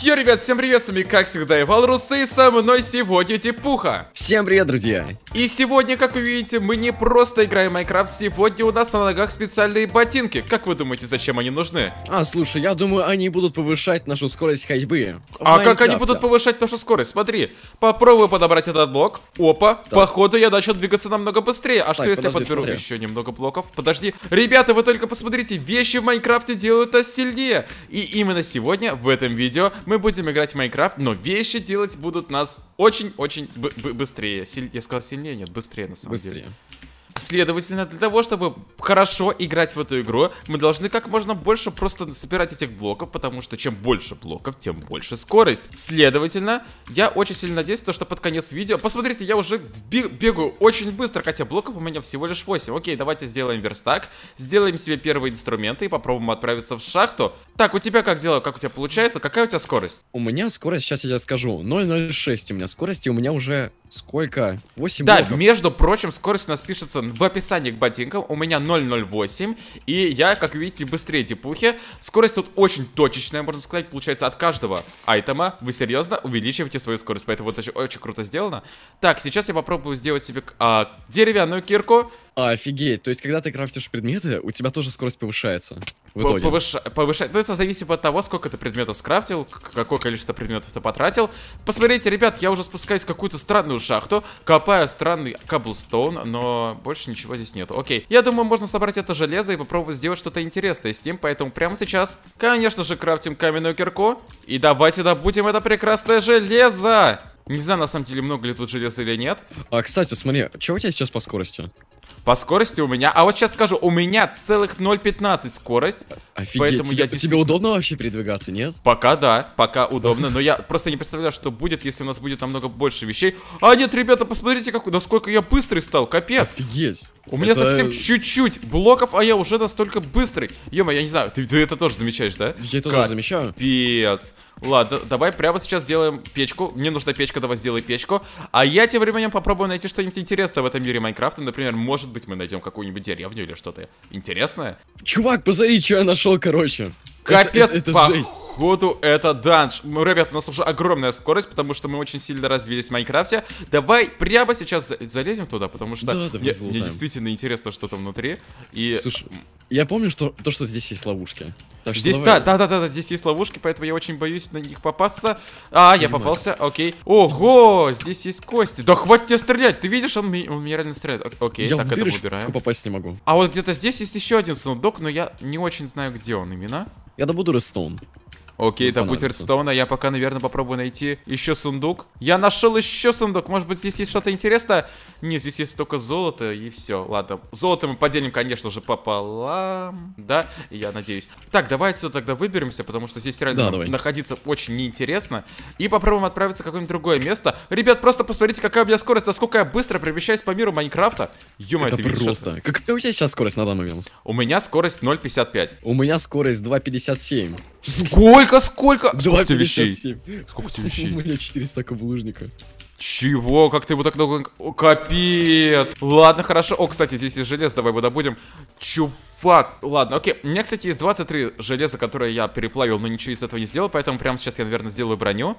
Йо, ребят, всем привет, с вами как всегда и Валрусы, и со мной сегодня Типуха. Всем привет, друзья. И сегодня, как вы видите, мы не просто играем в Майнкрафт, сегодня у нас на ногах специальные ботинки. Как вы думаете, зачем они нужны? А, слушай, я думаю, они будут повышать нашу скорость ходьбы. А как они будут повышать нашу скорость? Смотри, попробую подобрать этот блок. Опа, так. походу я начал двигаться намного быстрее. А так, что если подожди, я подберу смотри. еще немного блоков? Подожди. Ребята, вы только посмотрите, вещи в Майнкрафте делают нас сильнее. И именно сегодня, в этом видео, мы будем играть в Майнкрафт, но вещи делать будут нас очень-очень быстрее. Силь... Я сказал сильнее, нет, быстрее на самом быстрее. деле. Следовательно, для того, чтобы хорошо играть в эту игру, мы должны как можно больше просто собирать этих блоков, потому что чем больше блоков, тем больше скорость. Следовательно, я очень сильно надеюсь, то, что под конец видео... Посмотрите, я уже бегаю очень быстро, хотя блоков у меня всего лишь 8. Окей, давайте сделаем верстак, сделаем себе первые инструменты и попробуем отправиться в шахту. Так, у тебя как дело? Как у тебя получается? Какая у тебя скорость? У меня скорость, сейчас я тебе скажу, 0.06 у меня скорость, и у меня уже Сколько? 8 Да, блоков. между прочим, скорость у нас пишется в описании к ботинкам. У меня 0.08. И я, как видите, быстрее типухи. Скорость тут очень точечная, можно сказать. Получается, от каждого айтема вы серьезно увеличиваете свою скорость. Поэтому вот очень, очень круто сделано. Так, сейчас я попробую сделать себе а, деревянную кирку. Офигеть. То есть, когда ты крафтишь предметы, у тебя тоже скорость повышается. В итоге. Повыш... Повышает. Ну, это зависит от того, сколько ты предметов скрафтил, какое количество предметов ты потратил. Посмотрите, ребят, я уже спускаюсь в какую-то странную шахту, копаю странный каблстоун, но больше ничего здесь нет. Окей. Я думаю, можно собрать это железо и попробовать сделать что-то интересное с ним, поэтому прямо сейчас, конечно же, крафтим каменную кирку. И давайте добудем это прекрасное железо! Не знаю, на самом деле, много ли тут железа или нет. А, кстати, смотри, что у тебя сейчас по скорости? По скорости у меня... А вот сейчас скажу, у меня целых 0.15 скорость. Офигеть, поэтому тебе, я действительно... тебе удобно вообще передвигаться, нет? Пока да, пока удобно, но я просто не представляю, что будет, если у нас будет намного больше вещей. А нет, ребята, посмотрите, как... насколько я быстрый стал, капец. Офигеть. У меня это... совсем чуть-чуть блоков, а я уже настолько быстрый. Ема, я не знаю, ты, ты это тоже замечаешь, да? Я это тоже замечаю. Капец. Ладно, давай прямо сейчас сделаем печку. Мне нужна печка, давай сделай печку. А я тем временем попробую найти что-нибудь интересное в этом мире Майнкрафта. Например, может быть, мы найдем какую-нибудь деревню или что-то интересное. Чувак, позови, что я нашел, короче. Капец, это, это походу, жесть. это данж. Мы, ребят, у нас уже огромная скорость, потому что мы очень сильно развились в Майнкрафте. Давай прямо сейчас залезем туда, потому что да, мне, мне действительно интересно, что там внутри. И... Слушай, я помню, что то, что здесь есть ловушки. Так здесь, да, да, да, да, да, здесь есть ловушки, поэтому я очень боюсь на них попасться. А, я попался, окей. Ого, здесь есть кости. Да хватит тебя стрелять, ты видишь, он, он меня реально стреляет. Окей, я так, это убираем. попасть не могу. А вот где-то здесь есть еще один сундук, но я не очень знаю, где он именно. Я добуду рестон. Окей, Мне это путь а Я пока, наверное, попробую найти еще сундук. Я нашел еще сундук. Может быть, здесь есть что-то интересное? Нет, здесь есть только золото и все. Ладно, золото мы поделим, конечно же, пополам. Да, я надеюсь. Так, давай отсюда тогда выберемся, потому что здесь реально да, находиться очень неинтересно. И попробуем отправиться в какое-нибудь другое место. Ребят, просто посмотрите, какая у меня скорость, насколько я быстро перемещаюсь по миру Майнкрафта. Ё-моё, это ты просто. Видишь, какая у тебя сейчас скорость на данный момент? У меня скорость 0.55. У меня скорость 2.57. Сколько? Сколько, сколько? Сколько тебе вещей? Сколько тебе вещей? У меня 400 каблужника. Чего? Как ты его так долго... О, капец! Ладно, хорошо. О, кстати, здесь есть железо, давай его добудем. Чувак! Ладно, окей. У меня, кстати, есть 23 железа, которые я переплавил, но ничего из этого не сделал, поэтому прямо сейчас я, наверное, сделаю броню.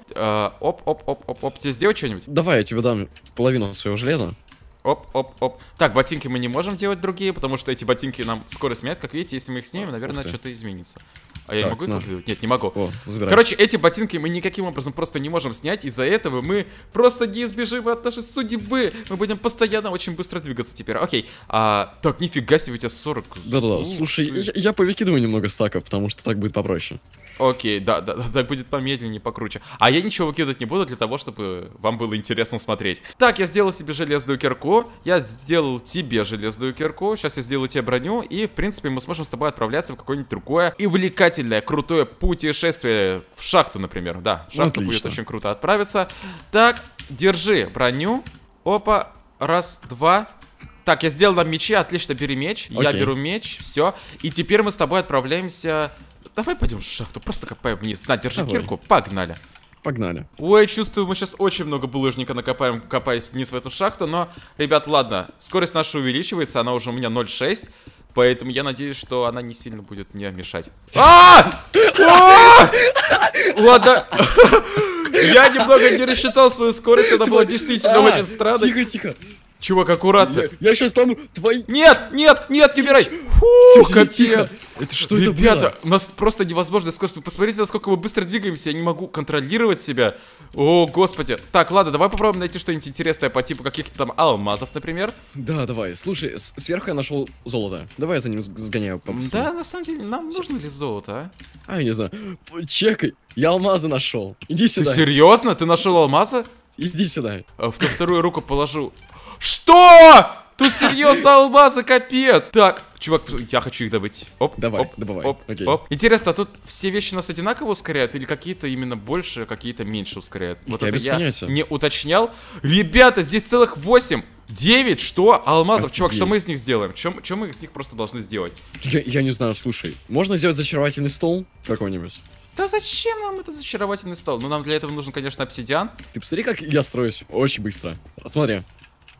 Оп-оп-оп-оп-оп. Э, Тебе сделать что-нибудь? Давай, я тебе дам половину своего железа. Оп, оп, оп. Так, ботинки мы не можем делать другие, потому что эти ботинки нам скоро сменят. Как видите, если мы их снимем, наверное, что-то изменится. А я не могу их ну. выкидывать? Нет, не могу. О, Короче, эти ботинки мы никаким образом просто не можем снять. Из-за этого мы просто неизбежимы от нашей судьбы. Мы будем постоянно очень быстро двигаться теперь. Окей. А, так, нифига себе, у тебя 40. Да-да-да, слушай, я, я повыкидываю немного стаков, потому что так будет попроще. Окей, да, да, да, так будет помедленнее, покруче. А я ничего выкидывать не буду для того, чтобы вам было интересно смотреть. Так, я сделал себе железную кирку, я сделал тебе железную кирку, сейчас я сделаю тебе броню, и, в принципе, мы сможем с тобой отправляться в какое-нибудь другое и влекать увлекательное, крутое путешествие в шахту, например. Да, в шахту Отлично. будет очень круто отправиться. Так, держи броню. Опа, раз, два, так, я сделал нам мечи, отлично, бери меч. Окей. Я беру меч, все. И теперь мы с тобой отправляемся... Давай пойдем в шахту, просто копаем вниз. На, держи Давай. кирку, погнали. Погнали. Ой, чувствую, мы сейчас очень много булыжника накопаем, копаясь вниз в эту шахту, но, ребят, ладно, скорость наша увеличивается, она уже у меня 0,6. Поэтому я надеюсь, что она не сильно будет мне мешать. А! а! Ладно. Я немного не рассчитал свою скорость, она была действительно а, очень странной. Тихо, тихо. Чувак, аккуратно. Я, я сейчас там твои... Нет, нет, нет, не убирай. Фу, капец. Тихо. Это что Ребята, это было? у нас просто невозможно скорость. Посмотрите, насколько мы быстро двигаемся. Я не могу контролировать себя. О, господи. Так, ладно, давай попробуем найти что-нибудь интересное по типу каких-то там алмазов, например. Да, давай. Слушай, сверху я нашел золото. Давай я за ним сгоняю. Попустим. Да, на самом деле, нам нужно ли золото, а? А, я не знаю. Чекай, я алмазы нашел. Иди сюда. Ты серьезно? Ты нашел алмазы? Иди сюда. Э, в вторую руку положу. Что? Тут серьезно алмазы, капец. Так, чувак, я хочу их добыть. Оп, давай, оп, добывай. Оп, Окей. оп. Интересно, а тут все вещи нас одинаково ускоряют или какие-то именно больше, а какие-то меньше ускоряют? Вот я это я понятия. не уточнял. Ребята, здесь целых 8. 9, что? Алмазов, Офигеть. чувак, что мы из них сделаем? Чем, чем мы из них просто должны сделать? Я, я не знаю, слушай, можно сделать зачаровательный стол какой-нибудь? Да зачем нам этот зачаровательный стол? Ну, нам для этого нужен, конечно, обсидиан. Ты посмотри, как я строюсь. Очень быстро. Смотри,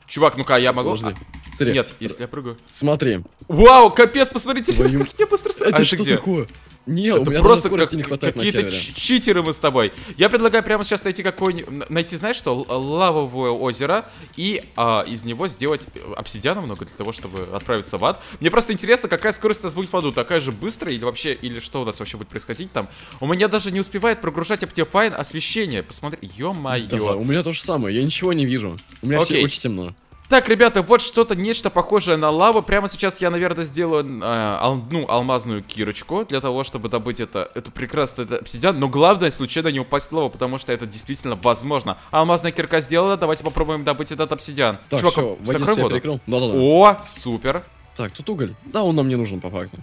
Чувак, ну-ка, я могу? Подожди. Смотри. Нет, если я прыгаю. Смотри. Вау, капец, посмотрите, Твою... как я быстро Это а что где? такое? Не, это у меня просто как, не хватает какие-то читеры мы с тобой. Я предлагаю прямо сейчас найти какой-нибудь, найти, знаешь что, лавовое озеро и а, из него сделать обсидиана много для того, чтобы отправиться в ад. Мне просто интересно, какая скорость у нас будет в аду, такая же быстрая или вообще, или что у нас вообще будет происходить там. У меня даже не успевает прогружать Optifine освещение. Посмотри, ё-моё. Да, у меня то же самое, я ничего не вижу. У меня Окей. все очень темно. Так, ребята, вот что-то, нечто похожее на лаву. Прямо сейчас я, наверное, сделаю, э, ал, ну, алмазную кирочку для того, чтобы добыть это, эту прекрасную обсидиан. Но главное, случайно не упасть в лаву, потому что это действительно возможно. Алмазная кирка сделана, давайте попробуем добыть этот обсидиан. Так, Чувак, все, закрой воду. Да, да, да. О, супер. Так, тут уголь. Да, он нам не нужен по факту.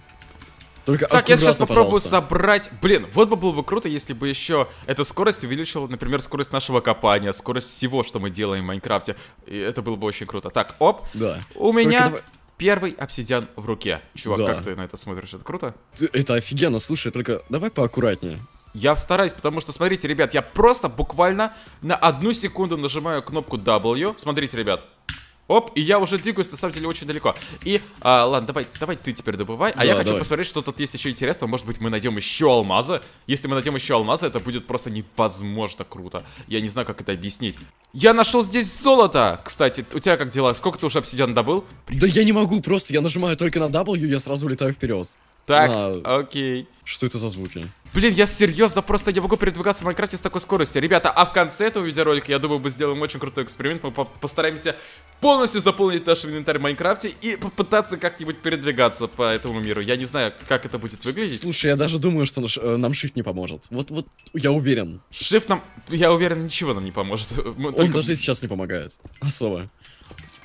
Только так, я сейчас попробую пожалуйста. собрать... Блин, вот бы было бы круто, если бы еще эта скорость увеличила, например, скорость нашего копания, скорость всего, что мы делаем в Майнкрафте. И это было бы очень круто. Так, оп. Да. У Только меня... Давай первый обсидиан в руке. Чувак, да. как ты на это смотришь? Это круто? Это офигенно, слушай, только давай поаккуратнее. Я стараюсь, потому что, смотрите, ребят, я просто буквально на одну секунду нажимаю кнопку W. Смотрите, ребят. Оп, и я уже двигаюсь, на самом деле, очень далеко. И, а, ладно, давай, давай ты теперь добывай. А да, я хочу давай. посмотреть, что тут есть еще интересного. Может быть, мы найдем еще алмаза. Если мы найдем еще алмаза, это будет просто невозможно круто. Я не знаю, как это объяснить. Я нашел здесь золото! Кстати, у тебя как дела? Сколько ты уже обсидиан добыл? Да я не могу, просто я нажимаю только на W, я сразу улетаю вперед. Так, а, окей. Что это за звуки? Блин, я серьезно, просто не могу передвигаться в Майнкрафте с такой скоростью. Ребята, а в конце этого видеоролика, я думаю, мы сделаем очень крутой эксперимент. Мы по постараемся полностью заполнить наш инвентарь в Майнкрафте и попытаться как-нибудь передвигаться по этому миру. Я не знаю, как это будет выглядеть. Слушай, я даже думаю, что наш, э, нам Shift не поможет. Вот, вот, я уверен. Shift нам, я уверен, ничего нам не поможет. Мы Он только... даже сейчас не помогает. Особо.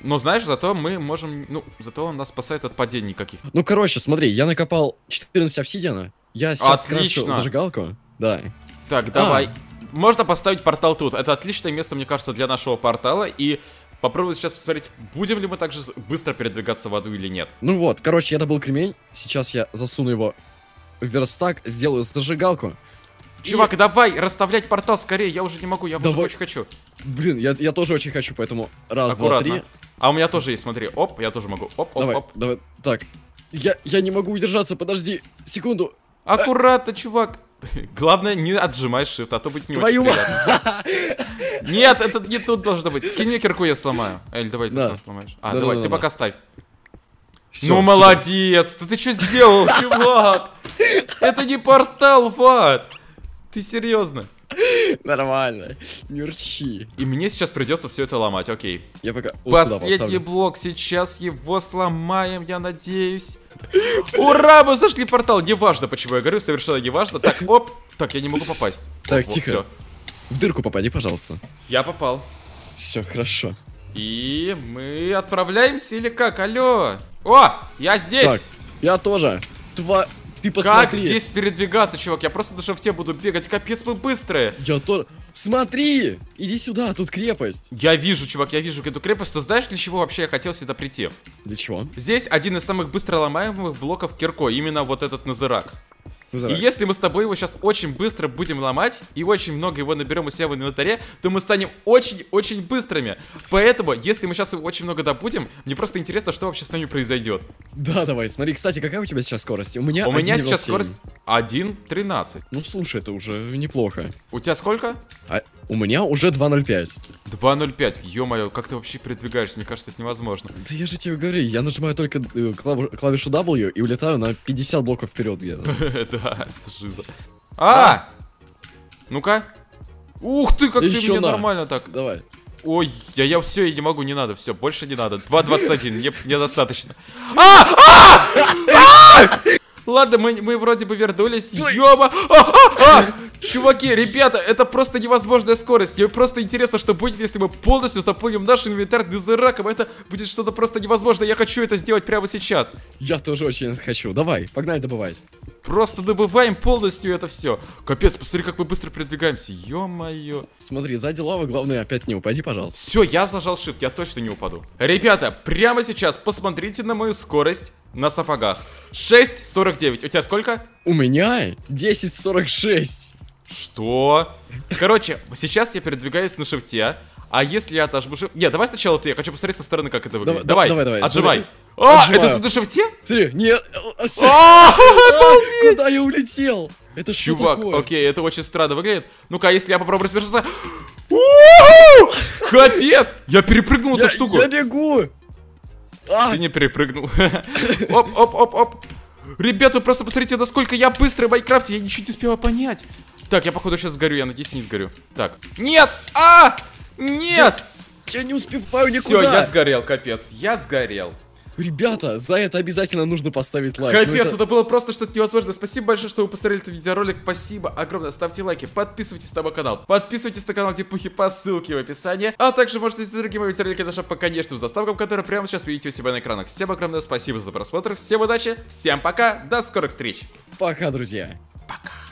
Но знаешь, зато мы можем, ну, зато он нас спасает от падений каких-то. Ну, короче, смотри, я накопал 14 обсидиана, я сейчас Отлично. зажигалку, да. Так, а. давай. А. Можно поставить портал тут. Это отличное место, мне кажется, для нашего портала, и... Попробую сейчас посмотреть, будем ли мы также быстро передвигаться в аду или нет. Ну вот, короче, я добыл кремень. Сейчас я засуну его в верстак, сделаю зажигалку. Чувак, и... давай, расставлять портал скорее, я уже не могу, я давай. уже очень хочу. Блин, я, я тоже очень хочу, поэтому раз, Аккуратно. два, три. А у меня тоже есть, смотри, оп, я тоже могу, оп, оп, давай, оп. Давай, так, я, я не могу удержаться, подожди, секунду. Э, Аккуратно, а... чувак. Главное, не отжимай shift, а то будет не Твою очень приятно. Нет, это не тут должно быть. Скинь мне кирку, я сломаю. Эль, давай ты да. сам сломаешь. А, да, давай, да, ты пока ставь. Все, ну, все. молодец. Ты, ты что сделал, чувак? Это не портал, Ват. Ты серьезно? Нормально, не урчи. И мне сейчас придется все это ломать, окей. Я пока Последний блок, сейчас его сломаем, я надеюсь. Ура, мы зашли портал, неважно, почему я говорю, совершенно неважно. Так, оп, так, я не могу попасть. Так, оп, тихо. Вот, В дырку попади, пожалуйста. Я попал. Все, хорошо. И мы отправляемся или как? Алло! О, я здесь! Так, я тоже. Тво ты посмотри. Как здесь передвигаться, чувак? Я просто на шафте буду бегать. Капец, мы быстрые. Я тоже... Смотри! Иди сюда, тут крепость. Я вижу, чувак, я вижу эту крепость. Ты знаешь, для чего вообще я хотел сюда прийти? Для чего? Здесь один из самых быстро ломаемых блоков кирко, Именно вот этот назырак. И если мы с тобой его сейчас очень быстро будем ломать и очень много его наберем у себя в инвентаре, то мы станем очень-очень быстрыми. Поэтому, если мы сейчас его очень много добудем, мне просто интересно, что вообще с нами произойдет. Да, давай, смотри, кстати, какая у тебя сейчас скорость? У меня У меня сейчас скорость 1.13. Ну, слушай, это уже неплохо. У тебя сколько? А, у меня уже 2.05. 2.05, ё-моё, как ты вообще передвигаешься? Мне кажется, это невозможно. Да я же тебе говорю, я нажимаю только э, клавишу W и улетаю на 50 блоков вперед где-то. Да, это жиза. А! Ну-ка. Ух ты, как ты меня нормально так. Давай. Ой, я, я все, я не могу, не надо, все, больше не надо. 2.21, мне, мне достаточно. А! А! А! Ладно, мы, мы вроде бы вернулись. Ёба! А, а, а! Чуваки, ребята, это просто невозможная скорость. Мне просто интересно, что будет, если мы полностью заполним наш инвентарь дезераком. Это будет что-то просто невозможное. Я хочу это сделать прямо сейчас. Я тоже очень хочу. Давай, погнали добывать. Просто добываем полностью это все. Капец, посмотри, как мы быстро продвигаемся. Ё-моё. Смотри, сзади лава, главное, опять не упади, пожалуйста. Все, я зажал shift, я точно не упаду. Ребята, прямо сейчас посмотрите на мою скорость на сапогах. 6.49. У тебя сколько? У меня 10.46. Что? Короче, сейчас я передвигаюсь на шифте, а если я отожму шифт... Не, давай сначала ты, я хочу посмотреть со стороны, как это выглядит. Давай, давай, давай. давай. отжимай. Смотри. А, это ты на шифте? Смотри, нет. Э, э, а, а Куда я улетел? Это что Чувак, окей, это очень странно выглядит. Ну-ка, а если я попробую разбежаться... Капец! Я перепрыгнул эту штуку. Я бегу. А! Ты не перепрыгнул. Оп, оп, оп, оп. Ребят, вы просто посмотрите, насколько я быстрый в Майнкрафте. Я ничего не успела понять. Так, я походу сейчас сгорю. Я надеюсь, не сгорю. Так. Нет! А! Нет! Я, я не успеваю никуда. Все, я сгорел, капец. Я сгорел. Ребята, за это обязательно нужно поставить лайк. Ну, Капец, ну, это... это было просто что-то невозможное. Спасибо большое, что вы посмотрели этот видеоролик. Спасибо огромное. Ставьте лайки, подписывайтесь на мой канал. Подписывайтесь на канал Дипухи по ссылке в описании. А также можете найти другие мои видеоролики на по конечным заставкам, которые прямо сейчас видите у себя на экранах. Всем огромное спасибо за просмотр. Всем удачи, всем пока, до скорых встреч. Пока, друзья. Пока.